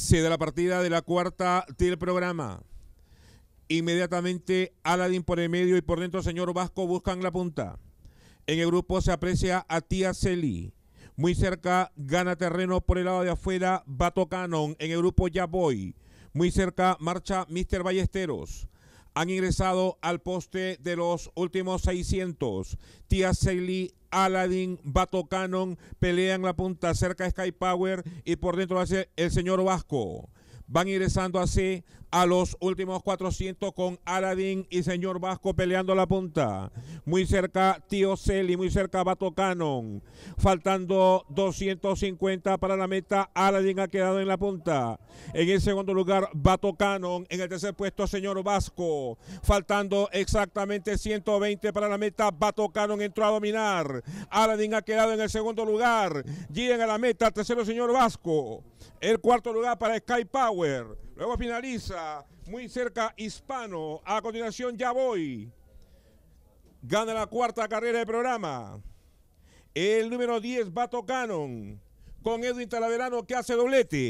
se da la partida de la cuarta del programa. Inmediatamente Aladdin por el medio y por dentro señor Vasco buscan la punta. En el grupo se aprecia a Tía Celi. Muy cerca gana terreno por el lado de afuera Bato Cannon. En el grupo Ya Voy. Muy cerca marcha Mister Ballesteros. Han ingresado al poste de los últimos 600. Tía Celi Aladdin, Bato Cannon, pelean la punta cerca de Sky Power y por dentro va a ser el señor Vasco van ingresando así a los últimos 400 con Aladdin y señor Vasco peleando la punta. Muy cerca Tío Celi, muy cerca Bato Cannon. Faltando 250 para la meta, Aladín ha quedado en la punta. En el segundo lugar Bato Cannon, en el tercer puesto señor Vasco. Faltando exactamente 120 para la meta, Bato Cannon entró a dominar. Aladín ha quedado en el segundo lugar. Llegan a la meta, tercero señor Vasco. El cuarto lugar para Sky Power. Luego finaliza muy cerca Hispano. A continuación ya voy. Gana la cuarta carrera del programa. El número 10, Bato Cannon. Con Edwin Talaverano que hace doblete.